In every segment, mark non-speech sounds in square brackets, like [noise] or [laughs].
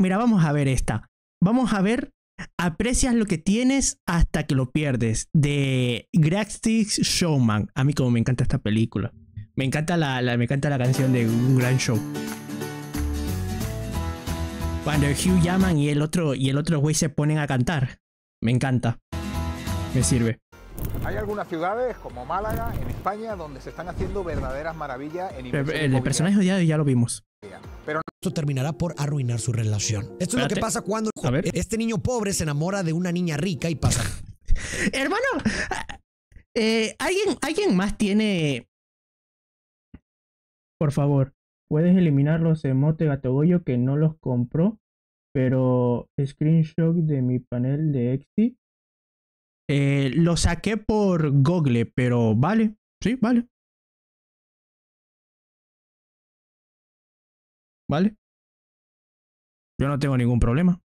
mira, vamos a ver esta. Vamos a ver, aprecias lo que tienes hasta que lo pierdes, de Sticks' Showman. A mí como me encanta esta película. Me encanta la, me encanta la canción de Un Gran Show. Cuando Hugh llaman y el otro y el otro güey se ponen a cantar. Me encanta. Me sirve. Hay algunas ciudades, como Málaga, en España, donde se están haciendo verdaderas maravillas en El, el personaje odiado ya lo vimos. Pero esto terminará por arruinar su relación. Esto es lo que pasa cuando este niño pobre se enamora de una niña rica y pasa. [laughs] Hermano, eh, ¿alguien, ¿alguien más tiene. Por favor, puedes eliminar los emotes Gatogoyo que no los compró, pero screenshot de mi panel de EXTI eh, lo saqué por Google, pero vale, sí, vale. ¿Vale? Yo no tengo ningún problema.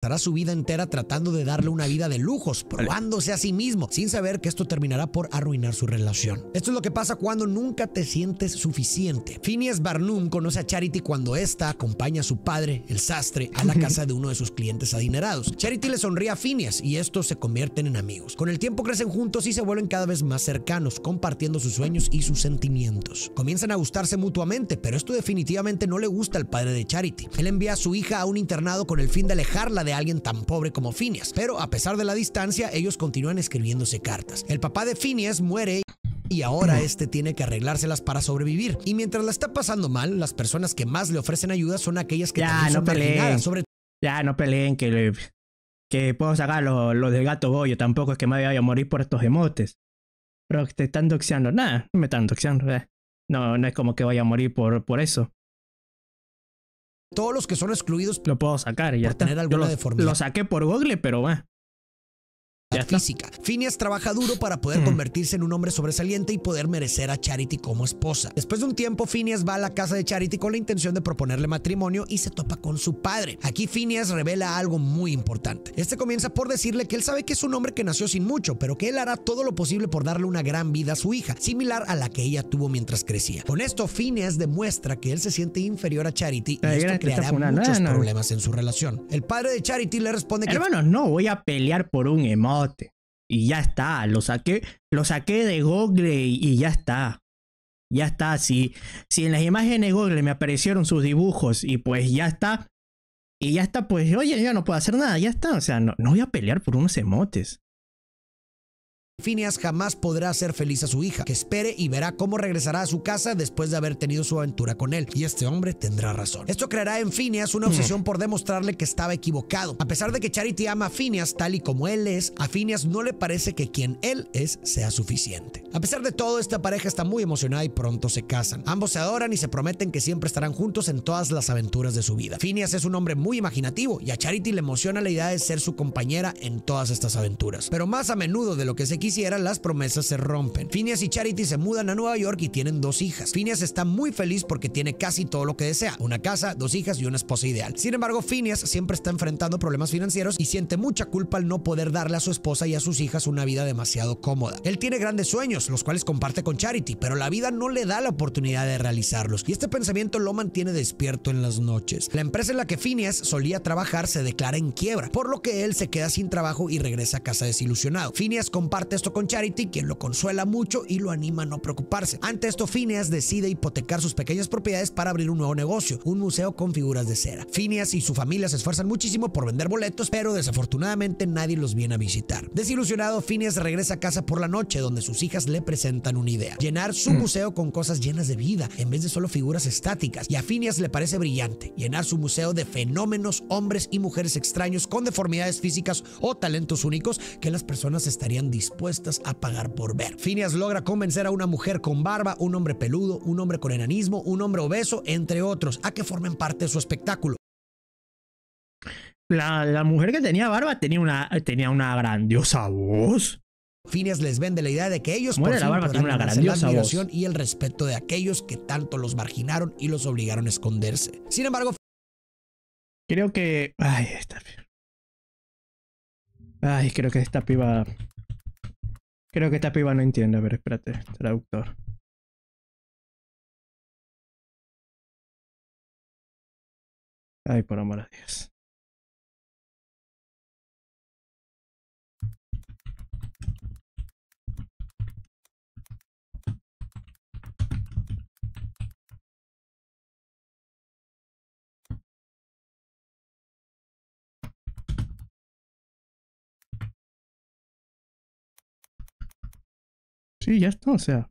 Estará su vida entera tratando de darle una vida de lujos, probándose a sí mismo, sin saber que esto terminará por arruinar su relación. Esto es lo que pasa cuando nunca te sientes suficiente. Phineas Barnum conoce a Charity cuando ésta acompaña a su padre, el sastre, a la [laughs] casa de uno de sus clientes adinerados. Charity le sonríe a Phineas y estos se convierten en amigos. Con el tiempo crecen juntos y se vuelven cada vez más cercanos, compartiendo sus sueños y sus sentimientos. Comienzan a gustarse mutuamente, pero esto definitivamente no le gusta al padre de Charity. Él envía a su hija a un internado con el fin de alejarla de alguien tan pobre como Phineas, pero a pesar de la distancia, ellos continúan escribiéndose cartas. El papá de Phineas muere y ahora mm. este tiene que arreglárselas para sobrevivir. Y mientras la está pasando mal, las personas que más le ofrecen ayuda son aquellas que ya, no peleen. Sobre... Ya, no peleen, que, le... que puedo sacar lo, del gato bollo. Tampoco es que me vaya a morir por estos emotes. Pero te están doxeando. Nada, no me están doxeando. Eh. No, no es como que vaya a morir por, por eso. Todos los que son excluidos. Lo puedo sacar y ya. tener alguna deformidad. Lo saqué por Google, pero va física. Phineas trabaja duro para poder mm. convertirse en un hombre sobresaliente y poder merecer a Charity como esposa. Después de un tiempo, Phineas va a la casa de Charity con la intención de proponerle matrimonio y se topa con su padre. Aquí Phineas revela algo muy importante. Este comienza por decirle que él sabe que es un hombre que nació sin mucho, pero que él hará todo lo posible por darle una gran vida a su hija, similar a la que ella tuvo mientras crecía. Con esto, Phineas demuestra que él se siente inferior a Charity y esto creará muchos ah, problemas en su relación. El padre de Charity le responde que... bueno, no voy a pelear por un emoji y ya está, lo saqué, lo saqué de Google y, ya está. Ya está, si, si en las imágenes de Google me aparecieron sus dibujos y pues ya está, y ya está, pues oye, ya no puedo hacer nada, ya está. O sea, no, no voy a pelear por unos emotes. Phineas jamás podrá hacer feliz a su hija, que espere y verá cómo regresará a su casa después de haber tenido su aventura con él. Y este hombre tendrá razón. Esto creará en Phineas una hmm. obsesión por demostrarle que estaba equivocado. A pesar de que Charity ama a Phineas tal y como él es, a Phineas no le parece que quien él es sea suficiente. A pesar de todo, esta pareja está muy emocionada y pronto se casan. Ambos se adoran y se prometen que siempre estarán juntos en todas las aventuras de su vida. Phineas es un hombre muy imaginativo y a Charity le emociona la idea de ser su compañera en todas estas aventuras. Pero más a menudo de lo que se hiciera, las promesas se rompen. Phineas y Charity se mudan a Nueva York y tienen dos hijas. Phineas está muy feliz porque tiene casi todo lo que desea, una casa, dos hijas y una esposa ideal. Sin embargo, Phineas siempre está enfrentando problemas financieros y siente mucha culpa al no poder darle a su esposa y a sus hijas una vida demasiado cómoda. Él tiene grandes sueños, los cuales comparte con Charity, pero la vida no le da la oportunidad de realizarlos y este pensamiento lo mantiene despierto en las noches. La empresa en la que Phineas solía trabajar se declara en quiebra, por lo que él se queda sin trabajo y regresa a casa desilusionado. Phineas comparte esto con Charity, quien lo consuela mucho y lo anima a no preocuparse. Ante esto, Phineas decide hipotecar sus pequeñas propiedades para abrir un nuevo negocio, un museo con figuras de cera. Phineas y su familia se esfuerzan muchísimo por vender boletos, pero desafortunadamente nadie los viene a visitar. Desilusionado, Phineas regresa a casa por la noche, donde sus hijas le presentan una idea: llenar su mm. museo con cosas llenas de vida, en vez de solo figuras estáticas. Y a Phineas le parece brillante llenar su museo de fenómenos, hombres y mujeres extraños con deformidades físicas o talentos únicos que las personas estarían dispuestas dispuestas a pagar por ver. Phineas logra convencer a una mujer con barba, un hombre peludo, un hombre con enanismo, un hombre obeso, entre otros, a que formen parte de su espectáculo. La, la mujer que tenía barba tenía una, tenía una grandiosa voz. Phineas les vende la idea de que ellos por la, una grandiosa la admiración y el respeto de aquellos que tanto los marginaron y los obligaron a esconderse. Sin embargo, creo que, ay, está. ay, creo que esta piba Creo que esta piba no entiende. A espérate, traductor. Ay, por amor a Dios. Y ya está, o sea.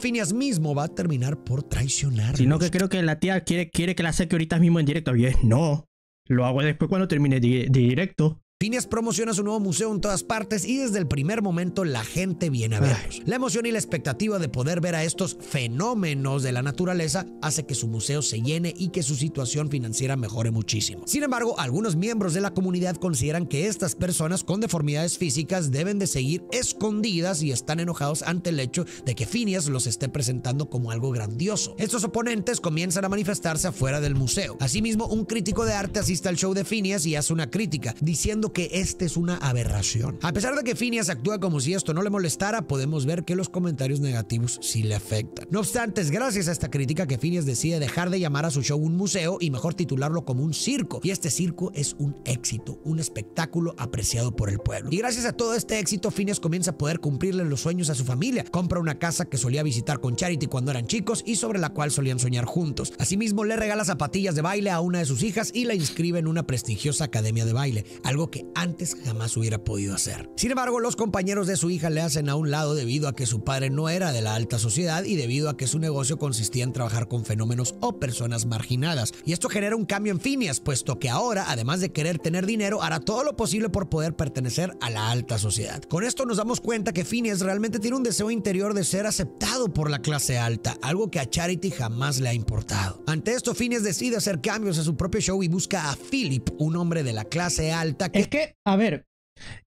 Finias mismo va a terminar por traicionar. Sino que creo que la tía quiere, quiere que la seque ahorita mismo en directo. Y es no. Lo hago después cuando termine de directo. Phineas promociona su nuevo museo en todas partes y desde el primer momento la gente viene a verlos. La emoción y la expectativa de poder ver a estos fenómenos de la naturaleza hace que su museo se llene y que su situación financiera mejore muchísimo. Sin embargo, algunos miembros de la comunidad consideran que estas personas con deformidades físicas deben de seguir escondidas y están enojados ante el hecho de que Phineas los esté presentando como algo grandioso. Estos oponentes comienzan a manifestarse afuera del museo. Asimismo, un crítico de arte asiste al show de Phineas y hace una crítica, diciendo que esta es una aberración. A pesar de que Phineas actúa como si esto no le molestara, podemos ver que los comentarios negativos sí le afectan. No obstante, es gracias a esta crítica que Phineas decide dejar de llamar a su show un museo y mejor titularlo como un circo. Y este circo es un éxito, un espectáculo apreciado por el pueblo. Y gracias a todo este éxito, Phineas comienza a poder cumplirle los sueños a su familia. Compra una casa que solía visitar con Charity cuando eran chicos y sobre la cual solían soñar juntos. Asimismo, le regala zapatillas de baile a una de sus hijas y la inscribe en una prestigiosa academia de baile, algo que antes jamás hubiera podido hacer. Sin embargo, los compañeros de su hija le hacen a un lado debido a que su padre no era de la alta sociedad y debido a que su negocio consistía en trabajar con fenómenos o personas marginadas. Y esto genera un cambio en Phineas, puesto que ahora, además de querer tener dinero, hará todo lo posible por poder pertenecer a la alta sociedad. Con esto nos damos cuenta que Phineas realmente tiene un deseo interior de ser aceptado por la clase alta, algo que a Charity jamás le ha importado. Ante esto, Phineas decide hacer cambios a su propio show y busca a Philip, un hombre de la clase alta que es que, a ver,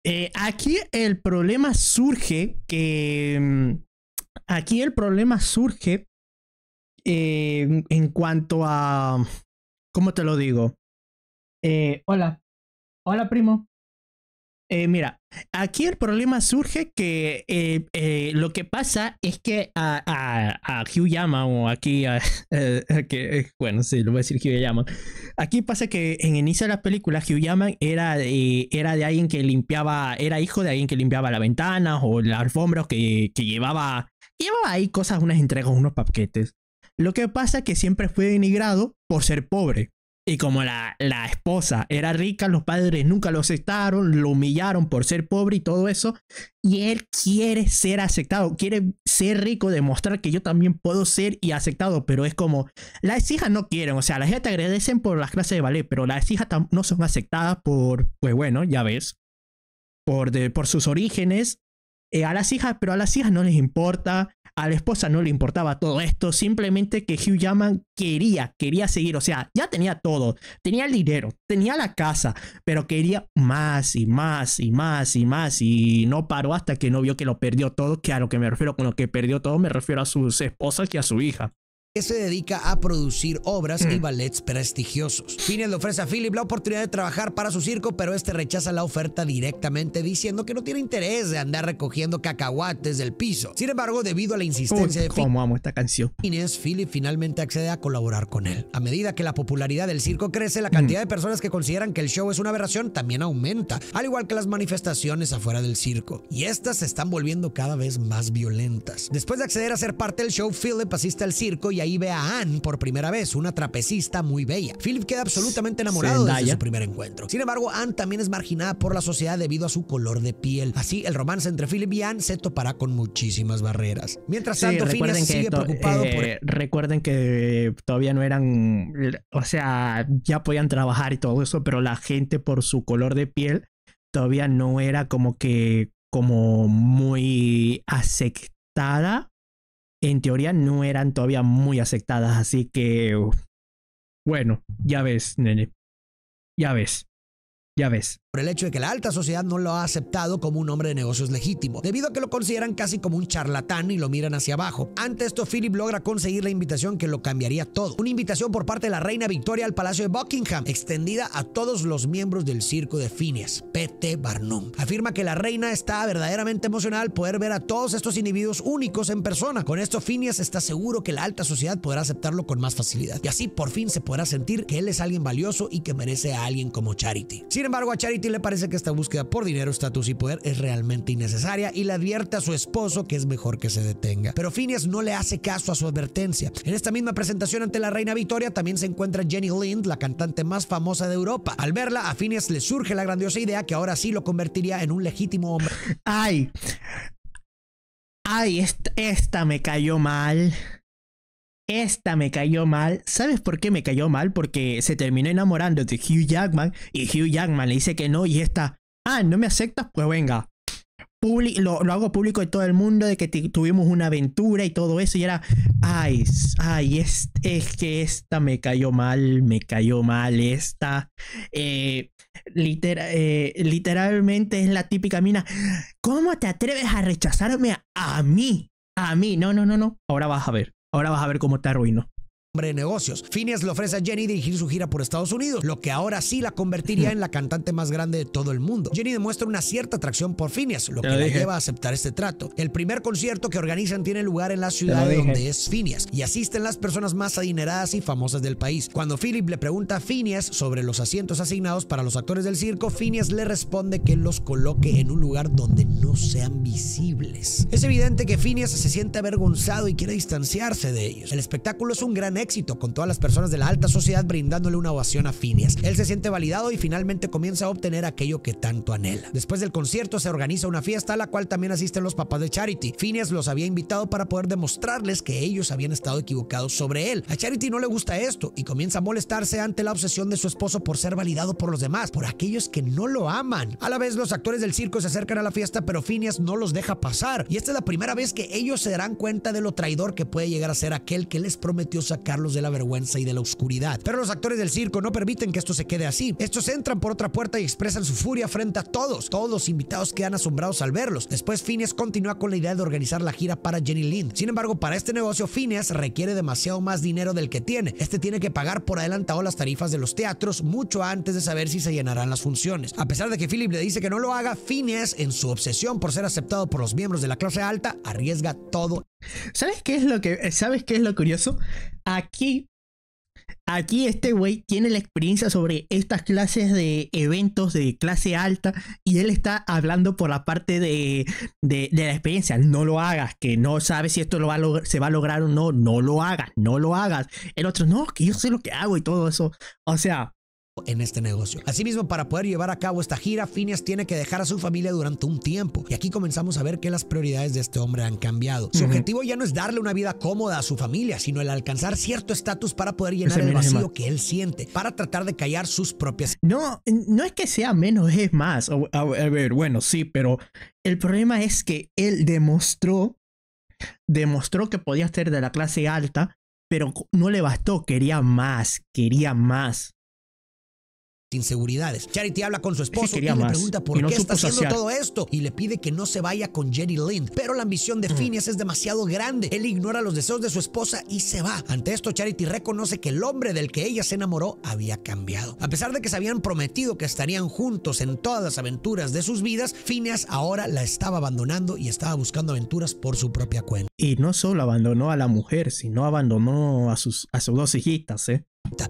eh, aquí el problema surge que... Mm, aquí el problema surge eh, en cuanto a... ¿Cómo te lo digo? Eh, hola. Hola, primo. Eh, mira, aquí el problema surge que eh, eh, lo que pasa es que a, a, Hugh Yama, o aquí, [laughs] que, bueno, sí, lo voy a decir Hugh Aquí pasa que en el inicio de la película, Hugh Yama era, era de alguien que limpiaba, era hijo de alguien que limpiaba las ventanas o las alfombras, que, que llevaba, llevaba ahí cosas, unas entregas, unos paquetes. Lo que pasa es que siempre fue denigrado por ser pobre. Y como la, la esposa era rica, los padres nunca lo aceptaron, lo humillaron por ser pobre y todo eso. Y él quiere ser aceptado, quiere ser rico, demostrar que yo también puedo ser y aceptado, pero es como, las hijas no quieren, o sea, las hijas te agradecen por las clases de ballet, pero las hijas no son aceptadas por, pues bueno, ya ves, por, de, por sus orígenes. Eh, a las hijas, pero a las hijas no les importa. A la esposa no le importaba todo esto, simplemente que Hugh Yaman quería, quería seguir, o sea, ya tenía todo, tenía el dinero, tenía la casa, pero quería más y más y más y más y no paró hasta que no vio que lo perdió todo, que a lo que me refiero con lo que perdió todo me refiero a sus esposas y a su hija se dedica a producir obras y mm. ballets prestigiosos. Phineas le ofrece a Philip la oportunidad de trabajar para su circo, pero este rechaza la oferta directamente diciendo que no tiene interés de andar recogiendo cacahuates del piso. Sin embargo, debido a la insistencia de cómo Philip finalmente accede a colaborar con él. A medida que la popularidad del circo crece, la cantidad mm. de personas que consideran que el show es una aberración también aumenta, al igual que las manifestaciones afuera del circo. Y estas se están volviendo cada vez más violentas. Después de acceder a ser parte del show, Philip asiste al circo y ve a Anne por primera vez, una trapecista muy bella. Philip queda absolutamente enamorado de su primer encuentro. Sin embargo, Anne también es marginada por la sociedad debido a su color de piel. Así, el romance entre Philip y Anne se topará con muchísimas barreras. Mientras tanto, sigue preocupado eh, por... Recuerden que todavía no eran... O sea, ya podían trabajar y todo eso, pero la gente por su color de piel todavía no era como que como muy aceptada en teoría no eran todavía muy aceptadas, así que bueno, ya ves, nene. Ya ves. Ya ves el hecho de que la alta sociedad no lo ha aceptado como un hombre de negocios legítimo, debido a que lo consideran casi como un charlatán y lo miran hacia abajo. Ante esto, Philip logra conseguir la invitación que lo cambiaría todo. Una invitación por parte de la reina Victoria al Palacio de Buckingham, extendida a todos los miembros del circo de Phineas, P.T. Barnum. Afirma que la reina está verdaderamente emocionada al poder ver a todos estos individuos únicos en persona. Con esto, Phineas está seguro que la alta sociedad podrá aceptarlo con más facilidad. Y así por fin se podrá sentir que él es alguien valioso y que merece a alguien como Charity. Sin embargo, a Charity le parece que esta búsqueda por dinero, estatus y poder es realmente innecesaria y le advierte a su esposo que es mejor que se detenga. Pero Phineas no le hace caso a su advertencia. En esta misma presentación ante la reina Victoria también se encuentra Jenny Lind, la cantante más famosa de Europa. Al verla, a Phineas le surge la grandiosa idea que ahora sí lo convertiría en un legítimo hombre. ¡Ay! ¡Ay! esta me cayó mal. Esta me cayó mal. ¿Sabes por qué me cayó mal? Porque se terminó enamorando de Hugh Jackman y Hugh Jackman le dice que no y esta, ah, no me aceptas, pues venga. lo, hago público de todo el mundo de que tuvimos una aventura y todo eso y era, ay, ay, es, que esta me cayó mal, me cayó mal, esta, eh, eh, literalmente es la típica mina, ¿cómo te atreves a rechazarme a mí? A mí, no, no, no, no, ahora vas a ver. Ahora vas a ver cómo está arruino de negocios. Phineas le ofrece a Jenny dirigir su gira por Estados Unidos, lo que ahora sí la convertiría en la cantante más grande de todo el mundo. Jenny demuestra una cierta atracción por Phineas, lo que le lleva a aceptar este trato. El primer concierto que organizan tiene lugar en la ciudad donde es Phineas y asisten las personas más adineradas y famosas del país. Cuando Philip le pregunta a Phineas sobre los asientos asignados para los actores del circo, Phineas le responde que los coloque en un lugar donde no sean visibles. Es evidente que Phineas se siente avergonzado y quiere distanciarse de ellos. El espectáculo es un gran éxito éxito con todas las personas de la alta sociedad brindándole una ovación a Phineas. Él se siente validado y finalmente comienza a obtener aquello que tanto anhela. Después del concierto se organiza una fiesta a la cual también asisten los papás de Charity. Phineas los había invitado para poder demostrarles que ellos habían estado equivocados sobre él. A Charity no le gusta esto y comienza a molestarse ante la obsesión de su esposo por ser validado por los demás, por aquellos que no lo aman. A la vez los actores del circo se acercan a la fiesta pero Phineas no los deja pasar y esta es la primera vez que ellos se darán cuenta de lo traidor que puede llegar a ser aquel que les prometió sacar los de la vergüenza y de la oscuridad. Pero los actores del circo no permiten que esto se quede así. Estos entran por otra puerta y expresan su furia frente a todos. Todos los invitados quedan asombrados al verlos. Después Phineas continúa con la idea de organizar la gira para Jenny Lind. Sin embargo, para este negocio Phineas requiere demasiado más dinero del que tiene. Este tiene que pagar por adelantado las tarifas de los teatros mucho antes de saber si se llenarán las funciones. A pesar de que Philip le dice que no lo haga, Phineas, en su obsesión por ser aceptado por los miembros de la clase alta, arriesga todo ¿Sabes qué es lo que eh, sabes qué es lo curioso? Aquí aquí este güey tiene la experiencia sobre estas clases de eventos de clase alta y él está hablando por la parte de, de, la experiencia. No lo hagas, que no sabes si esto lo va se va a lograr o no, no lo hagas, no lo hagas. El otro, no, que yo sé lo que hago y todo eso. O sea, en este negocio. Asimismo, para poder llevar a cabo esta gira, Phineas tiene que dejar a su familia durante un tiempo. Y aquí comenzamos a ver que las prioridades de este hombre han cambiado. Su objetivo ya no es darle una vida cómoda a su familia, sino el alcanzar cierto estatus para poder llenar el vacío que él siente, para tratar de callar sus propias... No, no es que sea menos, es más. A, ver, bueno, sí, pero el problema es que él demostró, demostró que podía ser de la clase alta, pero no le bastó, quería más, quería más inseguridades. Charity habla con su esposo y le pregunta por qué está haciendo todo esto y le pide que no se vaya con Jerry Lynn Pero la ambición de mm. Phineas es demasiado grande. Él ignora los deseos de su esposa y se va. Ante esto, Charity reconoce que el hombre del que ella se enamoró había cambiado. A pesar de que se habían prometido que estarían juntos en todas las aventuras de sus vidas, Phineas ahora la estaba abandonando y estaba buscando aventuras por su propia cuenta. Y no solo abandonó a la mujer, sino abandonó a sus, a sus dos hijitas, ¿eh?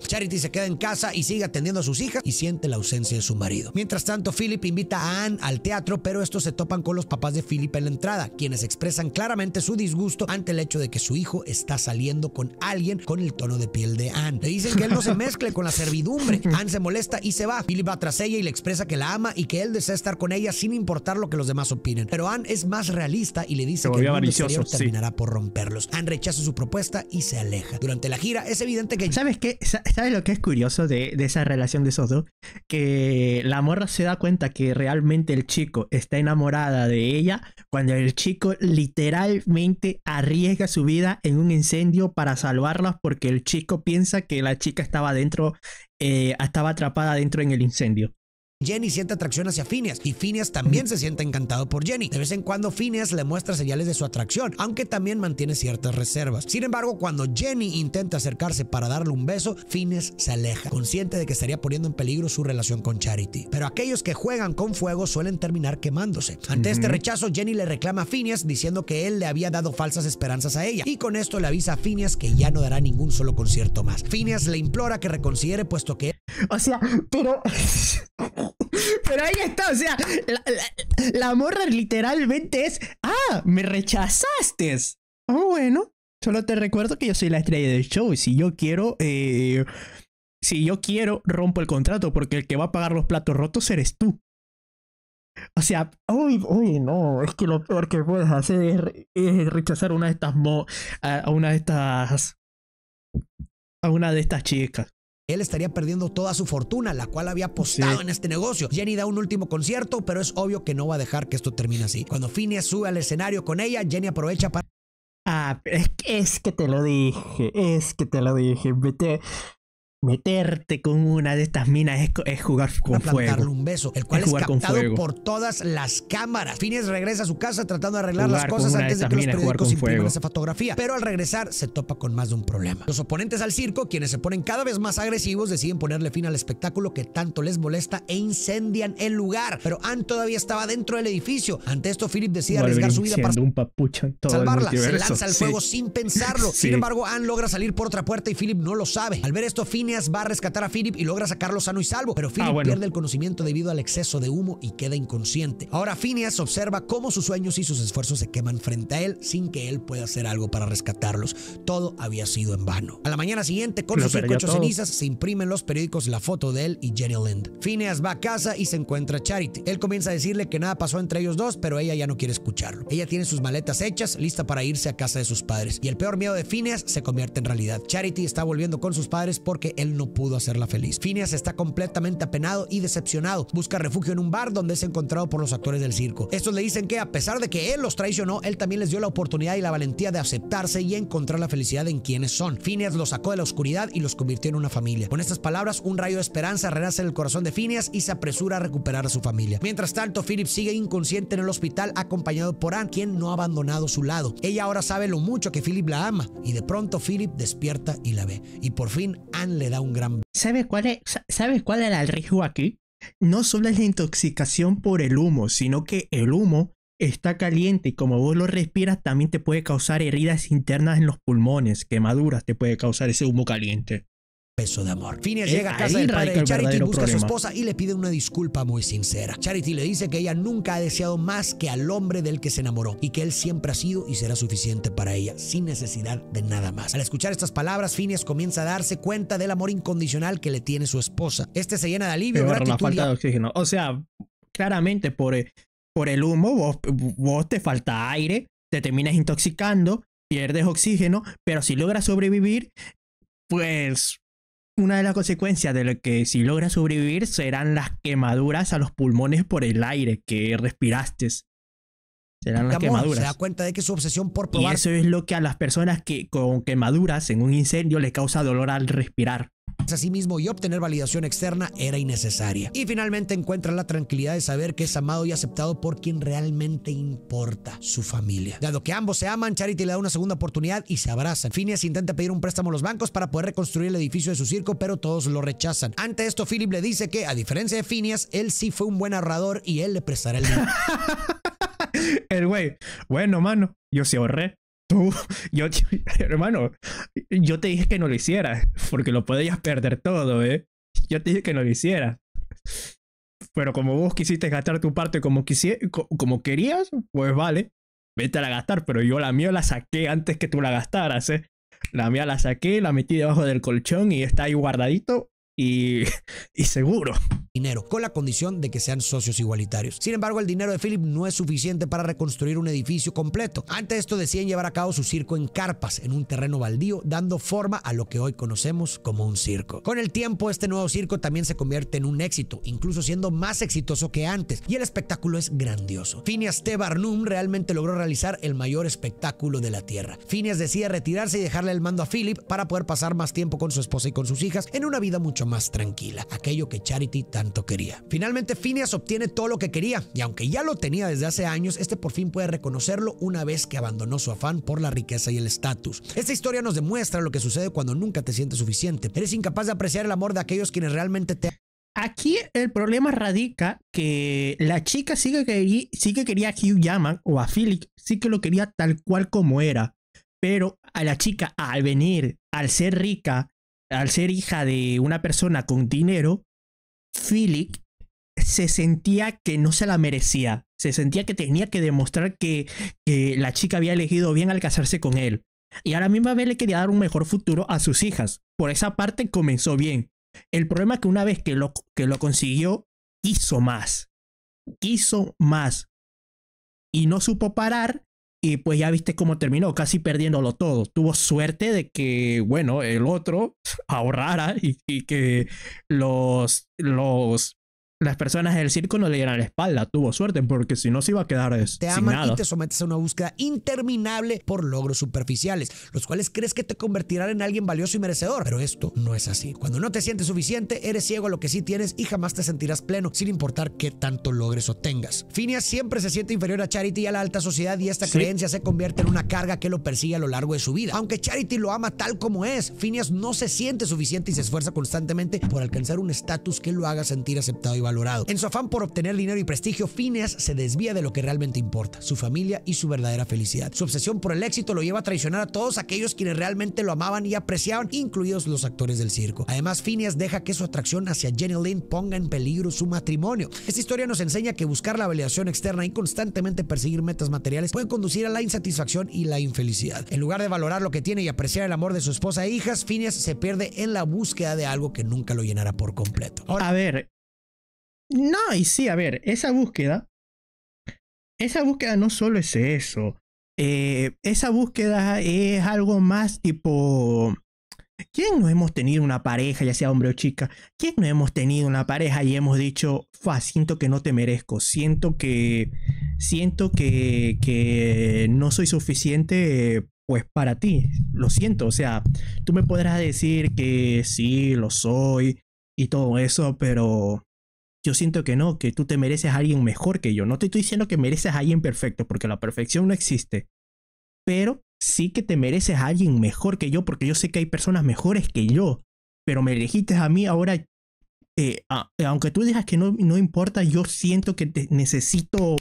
Charity se queda en casa y sigue atendiendo a sus hijas y siente la ausencia de su marido. Mientras tanto, Philip invita a Anne al teatro, pero estos se topan con los papás de Philip en la entrada, quienes expresan claramente su disgusto ante el hecho de que su hijo está saliendo con alguien con el tono de piel de Anne. Le dicen que él no se [laughs] mezcle con la servidumbre. Anne se molesta y se va. Philip va tras ella y le expresa que la ama y que él desea estar con ella sin importar lo que los demás opinen. Pero Anne es más realista y le dice que el mundo terminará por romperlos. Anne rechaza su propuesta y se aleja. Durante la gira es evidente que... ¿Sabes qué? ¿Sabes lo que es curioso de, esa relación de esos dos? Que la morra se da cuenta que realmente el chico está enamorada de ella cuando el chico literalmente arriesga su vida en un incendio para salvarla porque el chico piensa que la chica estaba dentro, eh, estaba atrapada dentro en el incendio. Jenny siente atracción hacia Phineas y Phineas también se siente encantado por Jenny. De vez en cuando Phineas le muestra señales de su atracción, aunque también mantiene ciertas reservas. Sin embargo, cuando Jenny intenta acercarse para darle un beso, Phineas se aleja, consciente de que estaría poniendo en peligro su relación con Charity. Pero aquellos que juegan con fuego suelen terminar quemándose. Ante este rechazo, Jenny le reclama a Phineas diciendo que él le había dado falsas esperanzas a ella y con esto le avisa a Phineas que ya no dará ningún solo concierto más. Phineas le implora que reconsidere puesto que... O sea, pero... [laughs] [laughs] Pero ahí está, o sea, la, morra literalmente es, ah, me rechazaste. Oh, bueno, solo te recuerdo que yo soy la estrella del show y si yo quiero, eh, si yo quiero, rompo el contrato porque el que va a pagar los platos rotos eres tú. O sea, uy, uy, no, es que lo peor que puedes hacer es, rechazar una de estas a una de estas a una de estas chicas él estaría perdiendo toda su fortuna, la cual había apostado en este negocio. Jenny da un último concierto, pero es obvio que no va a dejar que esto termine así. Cuando Phineas sube al escenario con ella, Jenny aprovecha para... Ah, es que te lo dije, es que te lo dije. Vete, meterte con una de estas minas es, jugar con fuego. un beso, el cual es, captado por todas las cámaras. Fines regresa a su casa tratando de arreglar las cosas antes de, que los periódicos impriman esa fotografía, pero al regresar se topa con más de un problema. Los oponentes al circo, quienes se ponen cada vez más agresivos, deciden ponerle fin al espectáculo que tanto les molesta e incendian el lugar, pero Anne todavía estaba dentro del edificio. Ante esto, Philip decide arriesgar su vida para un salvarla. se lanza al fuego sin pensarlo. [laughs] Sin embargo, Anne logra salir por otra puerta y Philip no lo sabe. Al ver esto, Finn Phineas va a rescatar a Philip y logra sacarlo sano y salvo, pero Philip ah, pierde el conocimiento debido al exceso de humo y queda inconsciente. Ahora Phineas observa cómo sus sueños y sus esfuerzos se queman frente a él sin que él pueda hacer algo para rescatarlos. Todo había sido en vano. A la mañana siguiente, con sus ocho cenizas, se en los periódicos la foto de él y Jenny Lind. Phineas va a casa y se encuentra a Charity. Él comienza a decirle que nada pasó entre ellos dos, pero ella ya no quiere escucharlo. Ella tiene sus maletas hechas, lista para irse a casa de sus padres. Y el peor miedo de Phineas se convierte en realidad. Charity está volviendo con sus padres porque él no pudo hacerla feliz. Phineas está completamente apenado y decepcionado. Busca refugio en un bar donde es encontrado por los actores del circo. Estos le dicen que a pesar de que él los traicionó, él también les dio la oportunidad y la valentía de aceptarse y encontrar la felicidad en quienes son. Phineas los sacó de la oscuridad y los convirtió en una familia. Con estas palabras, un rayo de esperanza renace en el corazón de Phineas y se apresura a recuperar a su familia. Mientras tanto, Philip sigue inconsciente en el hospital acompañado por Anne, quien no ha abandonado su lado. Ella ahora sabe lo mucho que Philip la ama y de pronto Philip despierta y la ve. Y por fin Anne le da un gran... ¿Sabes cuál, ¿Sabes cuál era el riesgo aquí? No solo es la intoxicación por el humo, sino que el humo está caliente y como vos lo respiras también te puede causar heridas internas en los pulmones, quemaduras te puede causar ese humo caliente peso de amor. Phineas eh, llega a casa del padre de Charity, busca a su esposa y le pide una disculpa muy sincera. Charity le dice que ella nunca ha deseado más que al hombre del que se enamoró y que él siempre ha sido y será suficiente para ella, sin necesidad de nada más. Al escuchar estas palabras, Phineas comienza a darse cuenta del amor incondicional que le tiene su esposa. Este se llena de alivio, falta oxígeno. O sea, claramente por, eh, por el humo vos, vos te falta aire, te terminas intoxicando, pierdes oxígeno, pero si logras sobrevivir, pues una de las consecuencias de lo que si logras sobrevivir serán las quemaduras a los pulmones por el aire que respiraste. Serán las quemaduras. Se da cuenta de que su obsesión por probar. Y eso es lo que a las personas que con quemaduras en un incendio les causa dolor al respirar a mismo y obtener validación externa era innecesaria. Y finalmente encuentra la tranquilidad de saber que es amado y aceptado por quien realmente importa, su familia. Dado que ambos se aman, Charity le da una segunda oportunidad y se abrazan. Phineas intenta pedir un préstamo a los bancos para poder reconstruir el edificio de su circo, pero todos lo rechazan. Ante esto, Philip le dice que, a diferencia de Phineas, él sí fue un buen ahorrador y él le prestará el dinero. [laughs] el güey, bueno, mano, yo se ahorré. Tú, [laughs] yo, hermano, yo te dije que no lo hicieras, porque lo podías perder todo, ¿eh? Yo te dije que no lo hicieras. Pero como vos quisiste gastar tu parte como, como querías, pues vale, vete a la gastar, pero yo la mía la saqué antes que tú la gastaras, ¿eh? La mía la saqué, la metí debajo del colchón y está ahí guardadito [laughs] y, seguro. Dinero, con la condición de que sean socios igualitarios. Sin embargo, el dinero de Philip no es suficiente para reconstruir un edificio completo. Ante esto deciden llevar a cabo su circo en carpas, en un terreno baldío, dando forma a lo que hoy conocemos como un circo. Con el tiempo, este nuevo circo también se convierte en un éxito, incluso siendo más exitoso que antes, y el espectáculo es grandioso. Phineas T. Barnum realmente logró realizar el mayor espectáculo de la Tierra. Phineas decide retirarse y dejarle el mando a Philip para poder pasar más tiempo con su esposa y con sus hijas en una vida mucho más tranquila, aquello que Charity tanto quería. Finalmente, Phineas obtiene todo lo que quería, y aunque ya lo tenía desde hace años, este por fin puede reconocerlo una vez que abandonó su afán por la riqueza y el estatus. Esta historia nos demuestra lo que sucede cuando nunca te sientes suficiente. Eres incapaz de apreciar el amor de aquellos quienes realmente te aquí el problema radica que la chica sí que, quería, sí quería a Hugh Yaman o a Philip, sí que lo quería tal cual como era. Pero a la chica, al venir, al ser rica, al ser hija de una persona con dinero, Philip se sentía que no se la merecía. Se sentía que tenía que demostrar que, que la chica había elegido bien al casarse con él. Y ahora mismo misma vez le quería dar un mejor futuro a sus hijas. Por esa parte comenzó bien. El problema es que una vez que lo, que lo consiguió, quiso más. Quiso más. Y no supo parar y pues ya viste cómo terminó, casi perdiéndolo todo. Tuvo suerte de que, bueno, el otro [laughs] ahorrara y, y que los, los las personas del circo no le dieron la espalda. Tuvo suerte porque si no se iba a quedar es, te sin aman y te sometes a una búsqueda interminable por logros superficiales, los cuales crees que te convertirán en alguien valioso y merecedor. Pero esto no es así. Cuando no te sientes suficiente, eres ciego a lo que sí tienes y jamás te sentirás pleno, sin importar qué tanto logres o tengas. Phineas siempre se siente inferior a Charity y a la alta sociedad y esta creencia se convierte en una carga que lo persigue a lo largo de su vida. Aunque Charity lo ama tal como es, Phineas no se siente suficiente y se esfuerza constantemente por alcanzar un estatus que lo haga sentir aceptado y valorado. En su afán por obtener dinero y prestigio, Phineas se desvía de lo que realmente importa, su familia y su verdadera felicidad. Su obsesión por el éxito lo lleva a traicionar a todos aquellos quienes realmente lo amaban y apreciaban, incluidos los actores del circo. Además, Phineas deja que su atracción hacia Jenny Lynn ponga en peligro su matrimonio. Esta historia nos enseña que buscar la validación externa y constantemente perseguir metas materiales puede conducir a la insatisfacción y la infelicidad. En lugar de valorar lo que tiene y apreciar el amor de su esposa e hijas, Phineas se pierde en la búsqueda de algo que nunca lo llenará por completo. Ahora, a ver, no, y sí, a ver, esa búsqueda, esa búsqueda no solo es eso, eh, esa búsqueda es algo más tipo, ¿quién no hemos tenido una pareja, ya sea hombre o chica? ¿Quién no hemos tenido una pareja y hemos dicho, Fa, siento que no te merezco, siento que, siento que, que no soy suficiente pues para ti, lo siento, o sea, tú me podrás decir que sí, lo soy y todo eso, pero yo siento que no, que tú te mereces a alguien mejor que yo. No te estoy diciendo que mereces a alguien perfecto, porque la perfección no existe. Pero sí que te mereces a alguien mejor que yo, porque yo sé que hay personas mejores que yo. Pero me elegiste a mí ahora. Eh, aunque tú digas que no, no importa, yo siento que te necesito.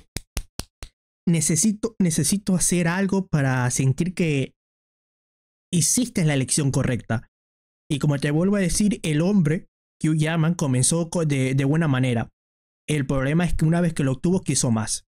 Necesito, necesito hacer algo para sentir que hiciste la elección correcta. Y como te vuelvo a decir, el hombre Hugh Yaman comenzó de buena manera. El problema es que una vez que lo obtuvo quiso más.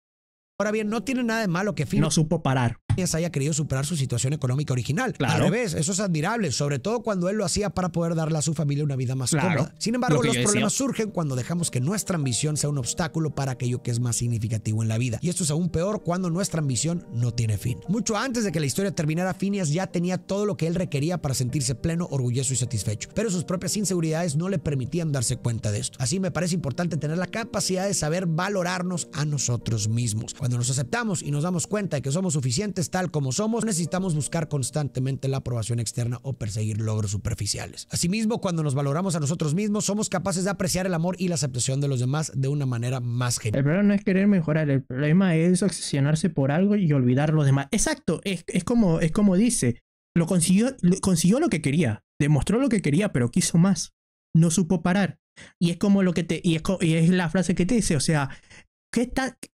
Ahora bien, no tiene nada de malo que Phineas supo parar. haya querido superar su situación económica original. Claro. Al revés, eso es admirable, sobre todo cuando él lo hacía para poder darle a su familia una vida más cómoda. Sin embargo, los problemas surgen cuando dejamos que nuestra ambición sea un obstáculo para aquello que es más significativo en la vida. Y esto es aún peor cuando nuestra ambición no tiene fin. Mucho antes de que la historia terminara, Phineas ya tenía todo lo que él requería para sentirse pleno, orgulloso y satisfecho. Pero sus propias inseguridades no le permitían darse cuenta de esto. Así me parece importante tener la capacidad de saber valorarnos a nosotros mismos. Cuando nos aceptamos y nos damos cuenta de que somos suficientes tal como somos, necesitamos buscar constantemente la aprobación externa o perseguir logros superficiales. Asimismo, cuando nos valoramos a nosotros mismos, somos capaces de apreciar el amor y la aceptación de los demás de una manera más genuina. El problema no es querer mejorar, el problema es obsesionarse por algo y olvidar lo demás. Exacto, es, es como, es como dice, lo consiguió, lo, consiguió lo que quería, demostró lo que quería, pero quiso más. No supo parar. Y es como lo que te. Y es, y es, la frase que te dice, o sea,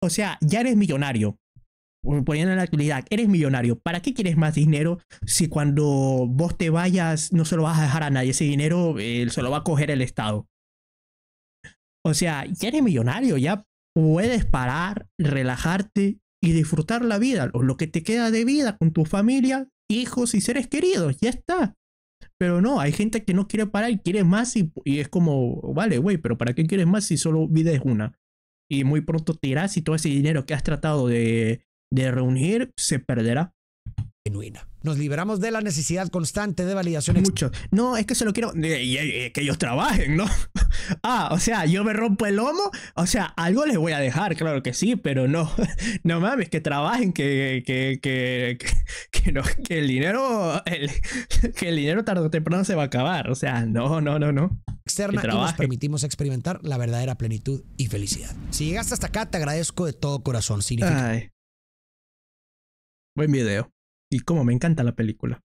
o sea, ya eres millonario. Poniendo en la actualidad, eres millonario. ¿Para qué quieres más dinero si cuando vos te vayas no se lo vas a dejar a nadie? Ese dinero eh, se lo va a coger el Estado. O sea, ya eres millonario, ya puedes parar, relajarte y disfrutar la vida, lo que te queda de vida con tu familia, hijos y seres queridos, ya está. Pero no, hay gente que no quiere parar y quiere más y, y es como, vale, güey, pero ¿para qué quieres más si solo vida es una? y muy pronto te y todo ese dinero que has tratado de, de reunir se perderá. Nos liberamos de la necesidad constante de validación. Mucho. No, es que se lo quiero. que ellos trabajen, ¿no? [laughs] ah, o sea, yo me rompo el lomo. O sea, algo les voy a dejar, claro que sí, pero no. [laughs] No mames, que trabajen, que, que, que, que, el dinero. [laughs] que el dinero tarde o temprano se va a acabar. O sea, no, no, no, no. Externa nos permitimos experimentar la verdadera plenitud y felicidad. Si llegaste hasta acá, te agradezco de todo corazón. Buen video y cómo me encanta la película.